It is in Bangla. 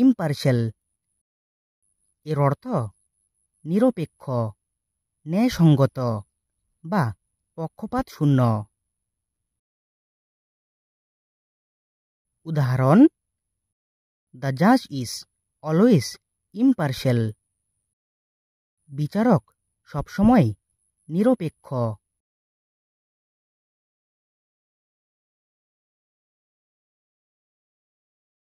ইম্পার্শিয়াল এর অর্থ নিরপেক্ষ ন্যায়সঙ্গত বা পক্ষপাত শূন্য উদাহরণ দ্য জাজ ইজ অলওয়েজ ইম্পার্শিয়াল বিচারক সবসময় নিরপেক্ষ